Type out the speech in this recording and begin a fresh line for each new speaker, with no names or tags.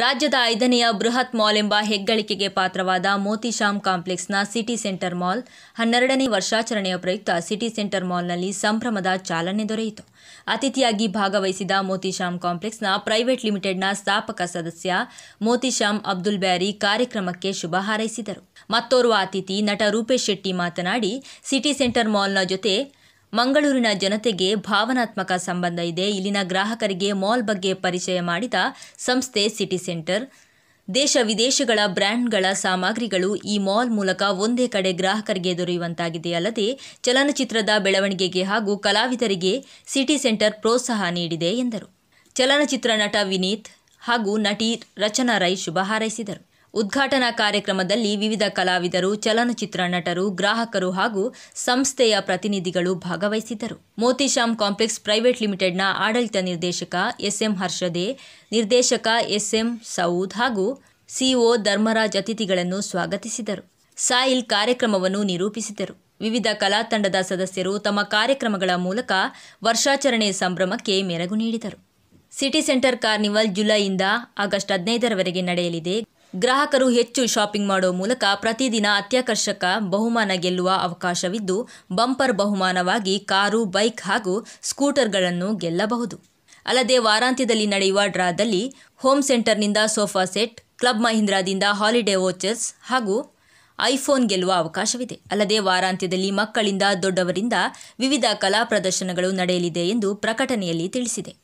ರಾಜ್ಯದ ಐದನೆಯ ಬೃಹತ್ ಮಾಲ್ ಎಂಬ ಹೆಗ್ಗಳಿಕೆಗೆ ಪಾತ್ರವಾದ ಮೋತಿಶಾಮ್ ಕಾಂಪ್ಲೆಕ್ಸ್ನ ಸಿಟಿ ಸೆಂಟರ್ ಮಾಲ್ ಹನ್ನೆರಡನೇ ವರ್ಷಾಚರಣೆಯ ಪ್ರಯುಕ್ತ ಸಿಟಿ ಸೆಂಟರ್ ಮಾಲ್ನಲ್ಲಿ ಸಂಭ್ರಮದ ಚಾಲನೆ ದೊರೆಯಿತು ಅತಿಥಿಯಾಗಿ ಭಾಗವಹಿಸಿದ ಮೋತಿಶಾಮ್ ಕಾಂಪ್ಲೆಕ್ಸ್ನ ಪ್ರೈವೇಟ್ ಲಿಮಿಟೆಡ್ನ ಸ್ಥಾಪಕ ಸದಸ್ಯ ಮೋತಿಶಾಮ್ ಅಬ್ದುಲ್ ಬ್ಯಾರಿ ಕಾರ್ಯಕ್ರಮಕ್ಕೆ ಶುಭ ಹಾರೈಸಿದರು ಮತ್ತೋರ್ವ ಅತಿಥಿ ನಟ ರೂಪೇಶ್ ಶೆಟ್ಟಿ ಮಾತನಾಡಿ ಸಿಟಿ ಸೆಂಟರ್ ಮಾಲ್ನ ಜೊತೆ ಮಂಗಳೂರಿನ ಜನತೆಗೆ ಭಾವನಾತ್ಮಕ ಸಂಬಂಧ ಇದೆ ಇಲ್ಲಿನ ಗ್ರಾಹಕರಿಗೆ ಮಾಲ್ ಬಗ್ಗೆ ಪರಿಚಯ ಮಾಡಿದ ಸಂಸ್ಥೆ ಸಿಟಿ ಸೆಂಟರ್ ದೇಶ ವಿದೇಶಗಳ ಬ್ರ್ಯಾಂಡ್ಗಳ ಸಾಮಗ್ರಿಗಳು ಈ ಮಾಲ್ ಮೂಲಕ ಒಂದೇ ಕಡೆ ಗ್ರಾಹಕರಿಗೆ ದೊರೆಯುವಂತಾಗಿದೆ ಅಲ್ಲದೆ ಚಲನಚಿತ್ರದ ಬೆಳವಣಿಗೆಗೆ ಹಾಗೂ ಕಲಾವಿದರಿಗೆ ಸಿಟಿ ಸೆಂಟರ್ ಪ್ರೋತ್ಸಾಹ ನೀಡಿದೆ ಎಂದರು ಚಲನಚಿತ್ರ ನಟ ವಿನೀತ್ ಹಾಗೂ ನಟಿ ರಚನಾ ರೈ ಶುಭ ಹಾರೈಸಿದರು ಉದ್ಘಾಟನಾ ಕಾರ್ಯಕ್ರಮದಲ್ಲಿ ವಿವಿಧ ಕಲಾವಿದರು ಚಲನಚಿತ್ರ ನಟರು ಗ್ರಾಹಕರು ಹಾಗೂ ಸಂಸ್ಥೆಯ ಪ್ರತಿನಿಧಿಗಳು ಭಾಗವಹಿಸಿದ್ದರು ಮೋತಿಶಾಮ್ ಕಾಂಪ್ಲೆಕ್ಸ್ ಪ್ರೈವೇಟ್ ಲಿಮಿಟೆಡ್ನ ಆಡಳಿತ ನಿರ್ದೇಶಕ ಎಸ್ಎಂ ಹರ್ಷದೆ ನಿರ್ದೇಶಕ ಎಸ್ಎಂ ಸೌದ್ ಹಾಗೂ ಸಿಒ ಧರ್ಮರಾಜ್ ಅತಿಥಿಗಳನ್ನು ಸ್ವಾಗತಿಸಿದರು ಸಾಯಿಲ್ ಕಾರ್ಯಕ್ರಮವನ್ನು ನಿರೂಪಿಸಿದರು ವಿವಿಧ ಕಲಾ ತಂಡದ ಸದಸ್ಯರು ತಮ್ಮ ಕಾರ್ಯಕ್ರಮಗಳ ಮೂಲಕ ವರ್ಷಾಚರಣೆ ಸಂಭ್ರಮಕ್ಕೆ ಮೆರಗು ನೀಡಿದರು ಸಿಟಿ ಸೆಂಟರ್ ಕಾರ್ನಿವಲ್ ಜುಲೈಯಿಂದ ಆಗಸ್ಟ್ ಹದಿನೈದರವರೆಗೆ ನಡೆಯಲಿದೆ ಗ್ರಾಹಕರು ಹೆಚ್ಚು ಶಾಪಿಂಗ್ ಮಾಡುವ ಮೂಲಕ ಪ್ರತಿದಿನ ಅತ್ಯಾಕರ್ಷಕ ಬಹುಮಾನ ಗೆಲ್ಲುವ ಅವಕಾಶವಿದ್ದು ಬಂಪರ್ ಬಹುಮಾನವಾಗಿ ಕಾರು ಬೈಕ್ ಹಾಗೂ ಸ್ಕೂಟರ್ಗಳನ್ನು ಗೆಲ್ಲಬಹುದು ಅಲ್ಲದೆ ವಾರಾಂತ್ಯದಲ್ಲಿ ನಡೆಯುವ ಡ್ರಾದಲ್ಲಿ ಹೋಮ್ ಸೆಂಟರ್ನಿಂದ ಸೋಫಾ ಸೆಟ್ ಕ್ಲಬ್ ಮಹೀಂದ್ರಾದಿಂದ ಹಾಲಿಡೇ ವಾಚಸ್ ಹಾಗೂ ಐಫೋನ್ ಗೆಲ್ಲುವ ಅವಕಾಶವಿದೆ ಅಲ್ಲದೆ ವಾರಾಂತ್ಯದಲ್ಲಿ ಮಕ್ಕಳಿಂದ ದೊಡ್ಡವರಿಂದ ವಿವಿಧ ಕಲಾ ಪ್ರದರ್ಶನಗಳು ನಡೆಯಲಿದೆ ಎಂದು ಪ್ರಕಟಣೆಯಲ್ಲಿ ತಿಳಿಸಿದೆ